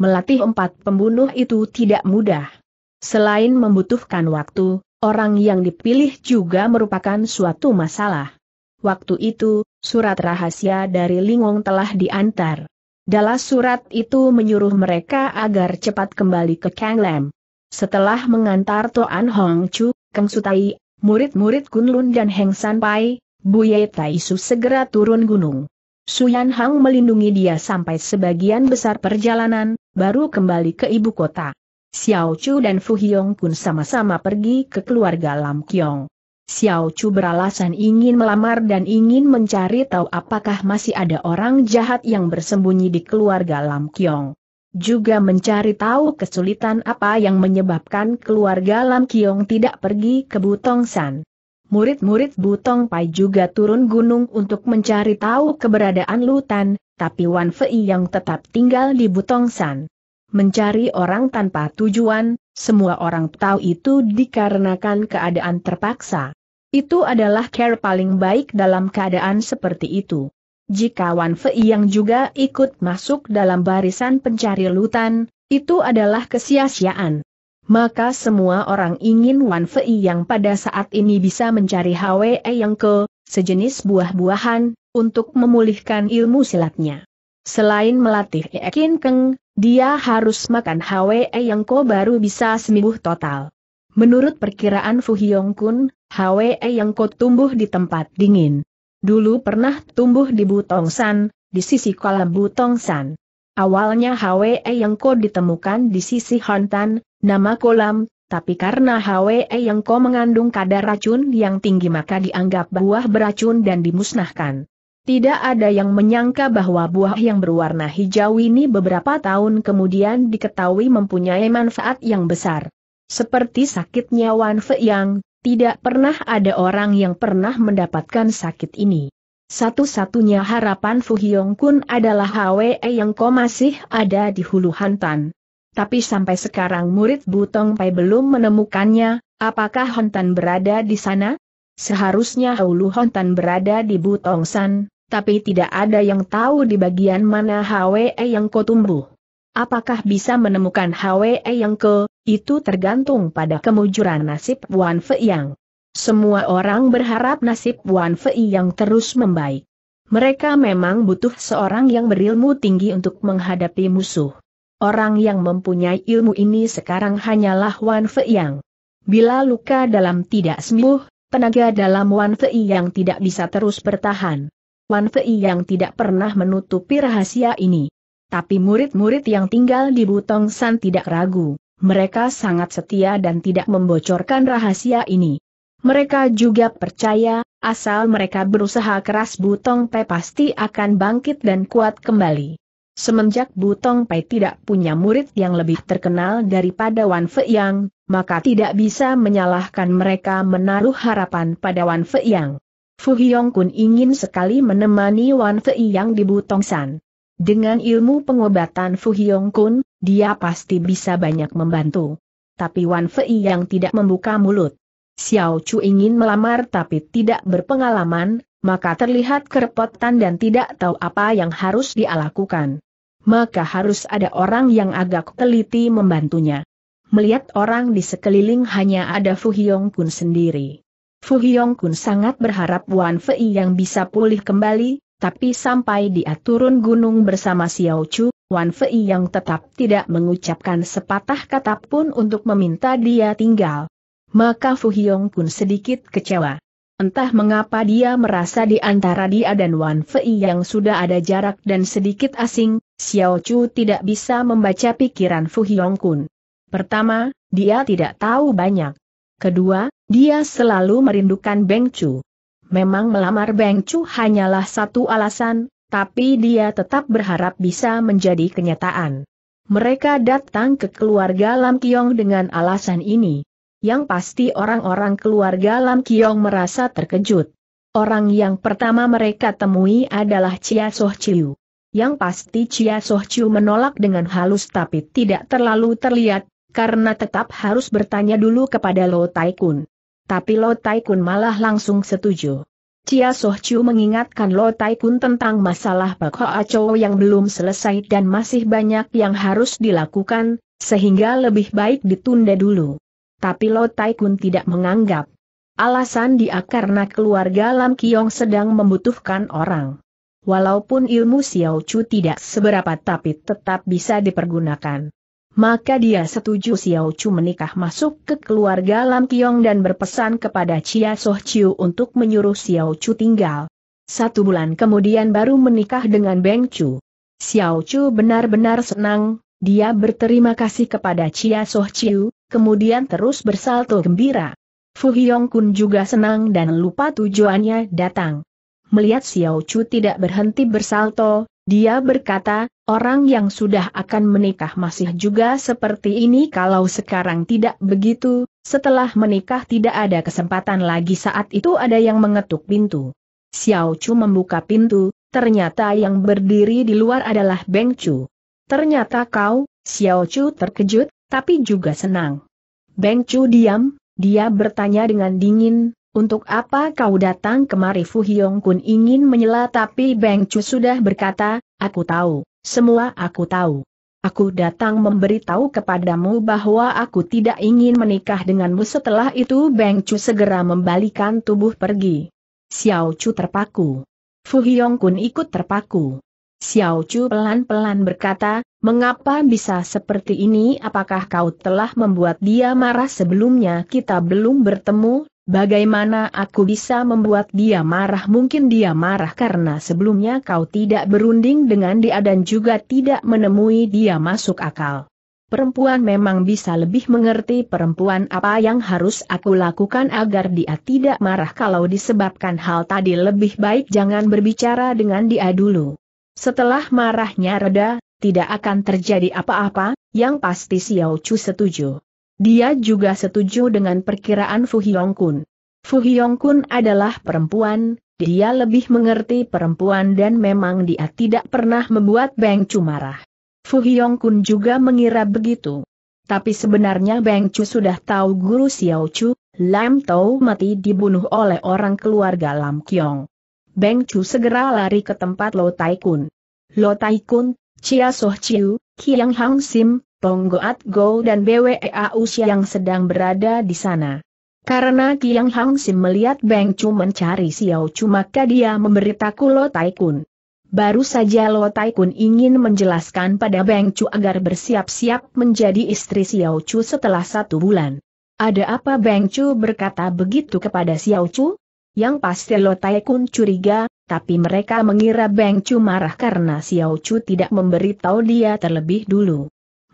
melatih empat pembunuh itu tidak mudah. Selain membutuhkan waktu, orang yang dipilih juga merupakan suatu masalah. Waktu itu, surat rahasia dari Lingong telah diantar. Dalam surat itu menyuruh mereka agar cepat kembali ke Kanglem. Setelah mengantar Toan Hong Chu, Kang Sutai, murid-murid Kunlun dan Heng San Pai, Buye Taisu segera turun gunung. Suyan Hang melindungi dia sampai sebagian besar perjalanan, baru kembali ke ibu kota. Xiao Chu dan Fu Hyong pun sama-sama pergi ke keluarga Lam Kiong. Xiao Chu beralasan ingin melamar dan ingin mencari tahu apakah masih ada orang jahat yang bersembunyi di keluarga Lam Kiong. Juga mencari tahu kesulitan apa yang menyebabkan keluarga Lam Kiong tidak pergi ke Butong San. Murid-murid Butong Pai juga turun gunung untuk mencari tahu keberadaan Lutan, tapi Wan Fei yang tetap tinggal di Butongsan. Mencari orang tanpa tujuan, semua orang tahu itu dikarenakan keadaan terpaksa. Itu adalah care paling baik dalam keadaan seperti itu. Jika Wan Fei yang juga ikut masuk dalam barisan pencari lutan, itu adalah kesia-siaan. Maka semua orang ingin Wan Fei yang pada saat ini bisa mencari Hwe yang ke, sejenis buah-buahan, untuk memulihkan ilmu silatnya. Selain melatih Ekin Keng, dia harus makan Hwe yang ko baru bisa sembuh total. Menurut perkiraan Fu Hyong Kun, Hwe yang ko tumbuh di tempat dingin. Dulu pernah tumbuh di Butongsan, di sisi kolam Butongsan. Awalnya Hwe yang ko ditemukan di sisi Hontan, nama kolam, tapi karena Hwe yang ko mengandung kadar racun yang tinggi maka dianggap buah beracun dan dimusnahkan. Tidak ada yang menyangka bahwa buah yang berwarna hijau ini beberapa tahun kemudian diketahui mempunyai manfaat yang besar. Seperti sakitnya Wan yang tidak pernah ada orang yang pernah mendapatkan sakit ini. Satu-satunya harapan Fu Hyong Kun adalah Hwe yang ko masih ada di hulu Hantan. Tapi sampai sekarang murid Butong Pai belum menemukannya, apakah Hantan berada di sana? Seharusnya Hulu Hontan berada di Butongsan, tapi tidak ada yang tahu di bagian mana HWE yang ko tumbuh. Apakah bisa menemukan HWE yang ke, itu tergantung pada kemujuran nasib Wan Fei Yang. Semua orang berharap nasib Wan Fei Yang terus membaik. Mereka memang butuh seorang yang berilmu tinggi untuk menghadapi musuh. Orang yang mempunyai ilmu ini sekarang hanyalah Wan Fei Yang. Bila luka dalam tidak sembuh, Tenaga dalam Wan Fei yang tidak bisa terus bertahan. Wan Fei yang tidak pernah menutupi rahasia ini. Tapi murid-murid yang tinggal di Butong San tidak ragu, mereka sangat setia dan tidak membocorkan rahasia ini. Mereka juga percaya, asal mereka berusaha keras Butong Pe pasti akan bangkit dan kuat kembali. Semenjak Butong Pai tidak punya murid yang lebih terkenal daripada Wan Yang, maka tidak bisa menyalahkan mereka menaruh harapan pada Wan Feiyang. Fu Hyong Kun ingin sekali menemani Wan Yang di Butong San. Dengan ilmu pengobatan Fu Hyong Kun, dia pasti bisa banyak membantu. Tapi Wan Yang tidak membuka mulut. Xiao Chu ingin melamar tapi tidak berpengalaman, maka terlihat kerepotan dan tidak tahu apa yang harus dia lakukan. Maka harus ada orang yang agak teliti membantunya. Melihat orang di sekeliling hanya ada Fu Hyong Kun sendiri. Fu Hyong Kun sangat berharap Wan Fei yang bisa pulih kembali, tapi sampai dia turun gunung bersama Xiao Chu, Wan Fei yang tetap tidak mengucapkan sepatah kata pun untuk meminta dia tinggal. Maka Fu Hyong Kun sedikit kecewa. Entah mengapa dia merasa di antara dia dan Wan Fei yang sudah ada jarak dan sedikit asing, Xiao Chu tidak bisa membaca pikiran Fu Hyong Kun. Pertama, dia tidak tahu banyak. Kedua, dia selalu merindukan Beng Chu. Memang melamar Beng Chu hanyalah satu alasan, tapi dia tetap berharap bisa menjadi kenyataan. Mereka datang ke keluarga Lam Kiong dengan alasan ini yang pasti orang-orang keluarga Lam Kiong merasa terkejut. Orang yang pertama mereka temui adalah Chia Soh Chiu. Yang pasti Chia Soh Chiu menolak dengan halus tapi tidak terlalu terlihat, karena tetap harus bertanya dulu kepada Lo Tai Kun. Tapi Lo Tai Kun malah langsung setuju. Chia Soh Chiu mengingatkan Lo Tai Kun tentang masalah Pak Hoa Chow yang belum selesai dan masih banyak yang harus dilakukan, sehingga lebih baik ditunda dulu. Tapi Lo Tai Kun tidak menganggap. Alasan dia karena keluarga Lam Kiong sedang membutuhkan orang. Walaupun ilmu Xiao Chu tidak seberapa tapi tetap bisa dipergunakan. Maka dia setuju Xiao Chu menikah masuk ke keluarga Lam Kiong dan berpesan kepada Chia Soh Chiu untuk menyuruh Xiao Chu tinggal. Satu bulan kemudian baru menikah dengan Beng Chu. Xiao Chu benar-benar senang, dia berterima kasih kepada Chia Soh Chiu, kemudian terus bersalto gembira. Fu Hyong Kun juga senang dan lupa tujuannya datang. Melihat Xiao Chu tidak berhenti bersalto, dia berkata, orang yang sudah akan menikah masih juga seperti ini kalau sekarang tidak begitu, setelah menikah tidak ada kesempatan lagi saat itu ada yang mengetuk pintu. Xiao Chu membuka pintu, ternyata yang berdiri di luar adalah Beng Chu. Ternyata kau, Xiao Chu terkejut, tapi juga senang. Beng Chu diam, dia bertanya dengan dingin, untuk apa kau datang kemari Fu Hyong Kun ingin menyela tapi Beng Chu sudah berkata, aku tahu, semua aku tahu. Aku datang memberitahu kepadamu bahwa aku tidak ingin menikah denganmu setelah itu Beng Chu segera membalikan tubuh pergi. Xiao Chu terpaku. Fu Hyong Kun ikut terpaku. Xiao Chu pelan-pelan berkata, Mengapa bisa seperti ini? Apakah kau telah membuat dia marah sebelumnya kita belum bertemu? Bagaimana aku bisa membuat dia marah? Mungkin dia marah karena sebelumnya kau tidak berunding dengan dia dan juga tidak menemui dia masuk akal. Perempuan memang bisa lebih mengerti perempuan apa yang harus aku lakukan agar dia tidak marah kalau disebabkan hal tadi lebih baik jangan berbicara dengan dia dulu. Setelah marahnya reda, tidak akan terjadi apa-apa, yang pasti Xiao Chu setuju. Dia juga setuju dengan perkiraan Fu Hyong Kun. Fu Hyong Kun adalah perempuan, dia lebih mengerti perempuan dan memang dia tidak pernah membuat Beng Chu marah. Fu Hyong Kun juga mengira begitu. Tapi sebenarnya Beng Chu sudah tahu guru Xiao Chu, Lam Tau mati dibunuh oleh orang keluarga Lam Kiong. Beng Chu segera lari ke tempat Lo Tai Kun. Lo Tai Kun Chia Soh Chiu, Kiang Hang Sim, Goat Go dan BWA Usia yang sedang berada di sana. Karena Kiang Hang Sim melihat Beng Chu mencari Xiao Chu maka dia memberitaku Lo Tai Kun. Baru saja Lo Tai Kun ingin menjelaskan pada Beng Chu agar bersiap-siap menjadi istri Xiao Chu setelah satu bulan. Ada apa Beng Chu berkata begitu kepada Xiao Chu? Yang pasti Lo Tai Kun curiga, tapi mereka mengira Beng Chu marah karena Xiao Chu tidak memberitahu dia terlebih dulu.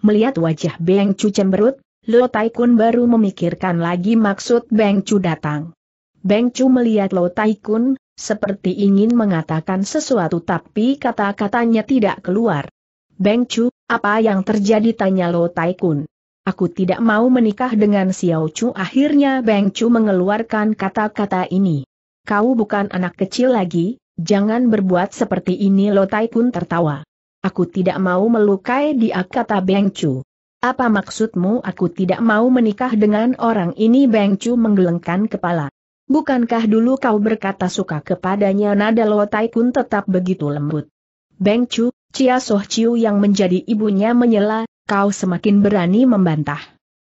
Melihat wajah Beng Chu cemberut, Lo Taikun baru memikirkan lagi maksud Beng Chu datang. Beng Chu melihat Lo Taikun, seperti ingin mengatakan sesuatu tapi kata-katanya tidak keluar. Beng Chu, apa yang terjadi tanya Lo Taikun. Aku tidak mau menikah dengan Xiao Chu akhirnya Beng Chu mengeluarkan kata-kata ini kau bukan anak kecil lagi, jangan berbuat seperti ini Lotai Kun tertawa. Aku tidak mau melukai dia kata Beng Chu. Apa maksudmu aku tidak mau menikah dengan orang ini Beng Chu menggelengkan kepala. Bukankah dulu kau berkata suka kepadanya nada Lotai Kun tetap begitu lembut. Beng Chu, Cia Soh Chiu yang menjadi ibunya menyela, kau semakin berani membantah.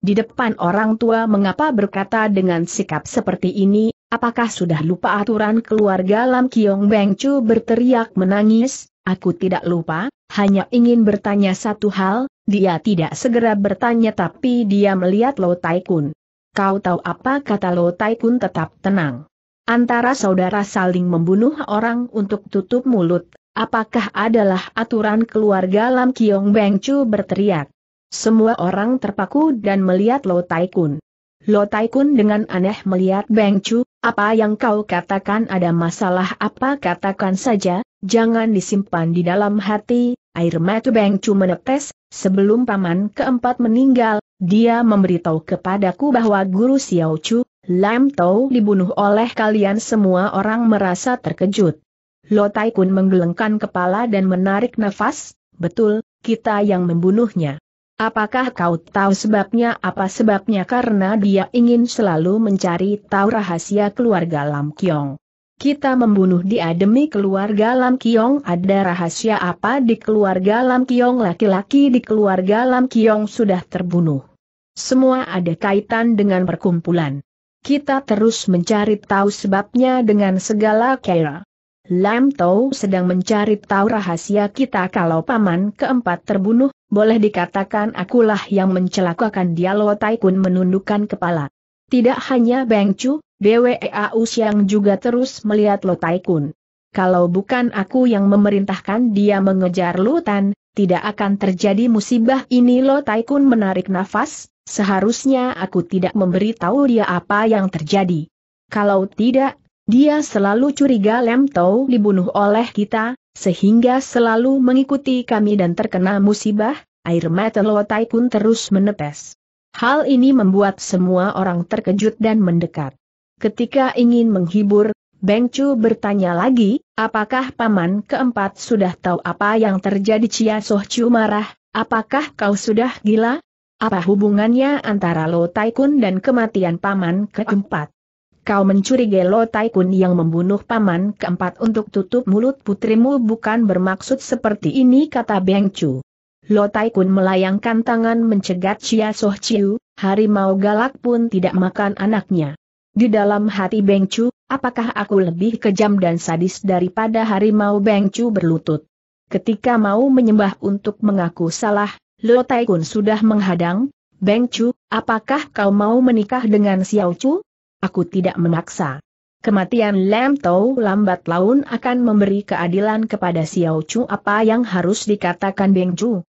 Di depan orang tua mengapa berkata dengan sikap seperti ini, Apakah sudah lupa aturan keluarga Lam Kiong Beng Chu berteriak menangis? Aku tidak lupa, hanya ingin bertanya satu hal, dia tidak segera bertanya tapi dia melihat Lo Tai Kun. Kau tahu apa kata Lo Tai Kun tetap tenang. Antara saudara saling membunuh orang untuk tutup mulut, apakah adalah aturan keluarga Lam Kiong Beng Chu berteriak. Semua orang terpaku dan melihat Lo Tai Kun. Lo Tai Kun dengan aneh melihat Beng Chu, apa yang kau katakan ada masalah apa katakan saja, jangan disimpan di dalam hati, air mata Bengcu menetes, sebelum paman keempat meninggal, dia memberitahu kepadaku bahwa guru Xiao Chu, Lam Tau dibunuh oleh kalian semua orang merasa terkejut. Lo Tai Kun menggelengkan kepala dan menarik nafas, betul, kita yang membunuhnya. Apakah kau tahu sebabnya apa sebabnya karena dia ingin selalu mencari tahu rahasia keluarga Lam Kiong. Kita membunuh dia demi keluarga Lam Kiong ada rahasia apa di keluarga Lam Kiong laki-laki di keluarga Lam Kiong sudah terbunuh. Semua ada kaitan dengan perkumpulan. Kita terus mencari tahu sebabnya dengan segala cara. Lam Tau sedang mencari tahu rahasia kita kalau paman keempat terbunuh, boleh dikatakan akulah yang mencelakakan dia. dialog Taikun menundukkan kepala. Tidak hanya Beng Chu, BWA yang juga terus melihat Lo Taikun. Kalau bukan aku yang memerintahkan dia mengejar Lutan, tidak akan terjadi musibah ini Lo Taikun menarik nafas, seharusnya aku tidak memberitahu dia apa yang terjadi. Kalau tidak, dia selalu curiga Lem Tau dibunuh oleh kita, sehingga selalu mengikuti kami dan terkena musibah, air mata Lotai pun terus menetes. Hal ini membuat semua orang terkejut dan mendekat. Ketika ingin menghibur, Beng Chu bertanya lagi, apakah paman keempat sudah tahu apa yang terjadi Cia Soh Chu marah, apakah kau sudah gila? Apa hubungannya antara Lo Kun dan kematian paman keempat? kau mencuri Gelo Taikun yang membunuh paman keempat untuk tutup mulut putrimu bukan bermaksud seperti ini kata Beng Chu. Lo Taikun melayangkan tangan mencegat Chia Soh Chiu, harimau galak pun tidak makan anaknya. Di dalam hati Beng Chu, apakah aku lebih kejam dan sadis daripada harimau Beng Chu berlutut? Ketika mau menyembah untuk mengaku salah, Lo Taikun sudah menghadang, Beng Chu, apakah kau mau menikah dengan Xiao Chu? Aku tidak memaksa. Kematian Lam Tau lambat laun akan memberi keadilan kepada Xiao Chu apa yang harus dikatakan Beng Ju.